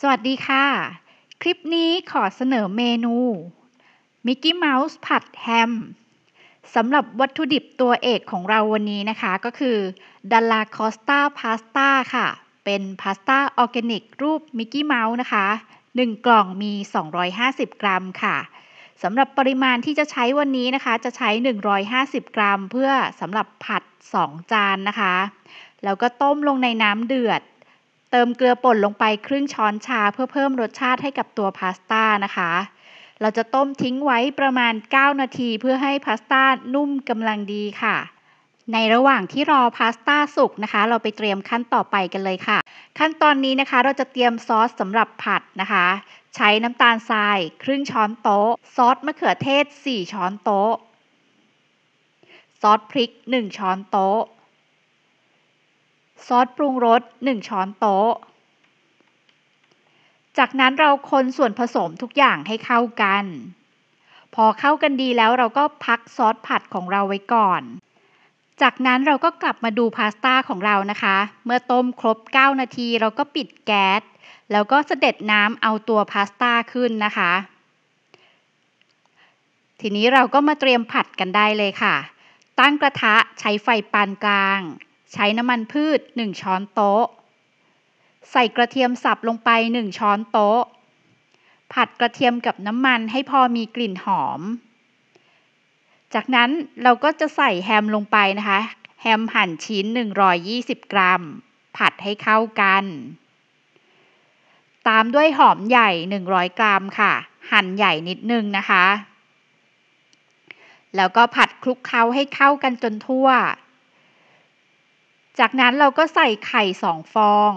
สวัสดีค่ะ คลิปนี้ขอเสนอเมนูมิกกี้เมาส์ผัดแฮมสำหรับวัตถุดิบตัวเอกของเราวันนี้นะคะ ก็คือดัลลาคอสตาพาสต้าค่ะ เป็นพาสต้าออร์แกนิกรูปมิกกี้เมาส์นะคะ1 กล่องมี 250 กรัมค่ะสำหรับปริมาณที่จะใช้วันนี้นะคะจะใช้ 150 กรัมเพื่อสำหรับผัด 2 จานนะคะ แล้วก็ต้มลงในน้ำเดือดเติมเกลือป่นลงไป ครึ่งช้อนชาเพื่อเพิ่มรสชาติให้กับตัวพาสต้านะคะ เราจะต้มทิ้งไว้ประมาณ 9 นาทีเพื่อให้พาสต้า นุ่มกำลังดีค่ะ ในระหว่างที่รอพาสต้าสุกนะคะเราไปเตรียมขั้นต่อไปกันเลยค่ะ ขั้นตอนนี้นะคะ เราจะเตรียมซอสสำหรับผัดนะคะ ใช้น้ำตาลทรายครึ่งช้อนโต๊ะซอสมะเขือเทศ 4 ช้อนโต๊ะซอสพริก 1 ช้อนโต๊ะซอสปรุงรสหนึ่งช้อนโต๊ะ จากนั้นเราคนส่วนผสมทุกอย่างให้เข้ากัน พอเข้ากันดีแล้วเราก็พักซอสผัดของเราไว้ก่อน จากนั้นเราก็กลับมาดูพาสต้าของเรานะคะเมื่อต้มครบ 9 นาทีเราก็ปิดแก๊สแล้วก็เสด็จน้ำเอาตัวพาสต้าขึ้นนะคะ ทีนี้เราก็มาเตรียมผัดกันได้เลยค่ะ ตั้งกระทะใช้ไฟปานกลางใช้น้ำมันพืช 1 ช้อนโต๊ะ ใส่กระเทียมสับลงไป 1 ช้อนโต๊ะ ผัดกระเทียมกับน้ำมันให้พอมีกลิ่นหอม จากนั้นเราก็จะใส่แฮมลงไปนะคะแฮมหั่นชิ้น 120 กรัม ผัดให้เข้ากัน ตามด้วยหอมใหญ่ 100 กรัมค่ะ หั่นใหญ่นิดนึงนะคะ แล้วก็ผัดคลุกเคล้าให้เข้ากันจนทั่วจากนั้นเราก็ใส่ไข่สองฟอง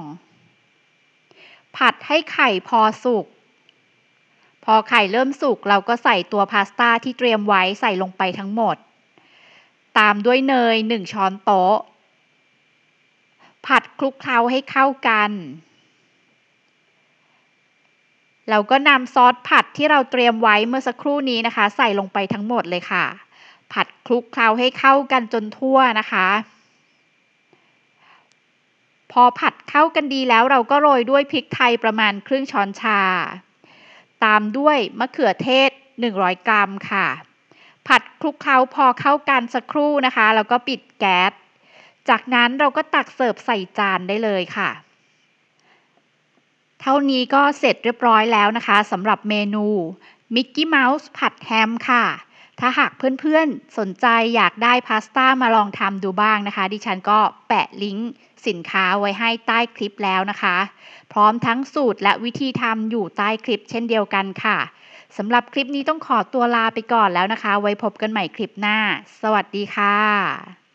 ผัดให้ไข่พอสุกพอไข่เริ่มสุกเราก็ใส่ตัวพาสต้าที่เตรียมไว้ใส่ลงไปทั้งหมด ตามด้วยเนยหนึ่งช้อนโต๊ะ ผัดคลุก เคล้าให้เข้ากัน เราก็นำซอสผัดที่เราเตรียมไว้เมื่อสักครู่นี้นะคะ ใส่ลงไปทั้งหมดเลยค่ะ ผัดคลุก เคล้าให้เข้ากันจนทั่วนะคะพอผัดเข้ากันดีแล้วเราก็โรยด้วยพริกไทยประมาณครึ่งช้อนชา ตามด้วย มะเขือเทศ 100 กรัมค่ะ ผัดคลุกเคล้าพอเข้ากันสักครู่นะคะแล้วก็ปิดแก๊สจากนั้นเราก็ตักเสิร์ฟใส่จานได้เลยค่ะ เท่านี้ก็เสร็จเรียบร้อยแล้วนะคะสำหรับเมนูมิกกี้เมาส์ผัดแฮมค่ะถ้าหากเพื่อนๆสนใจอยากได้พาสต้ามาลองทำดูบ้างนะคะ ดิฉันก็แปะลิงก์สินค้าไว้ให้ใต้คลิปแล้วนะคะ พร้อมทั้งสูตรและวิธีทำอยู่ใต้คลิปเช่นเดียวกันค่ะสำหรับคลิปนี้ต้องขอตัวลาไปก่อนแล้วนะคะ ไว้พบกันใหม่คลิปหน้า สวัสดีค่ะ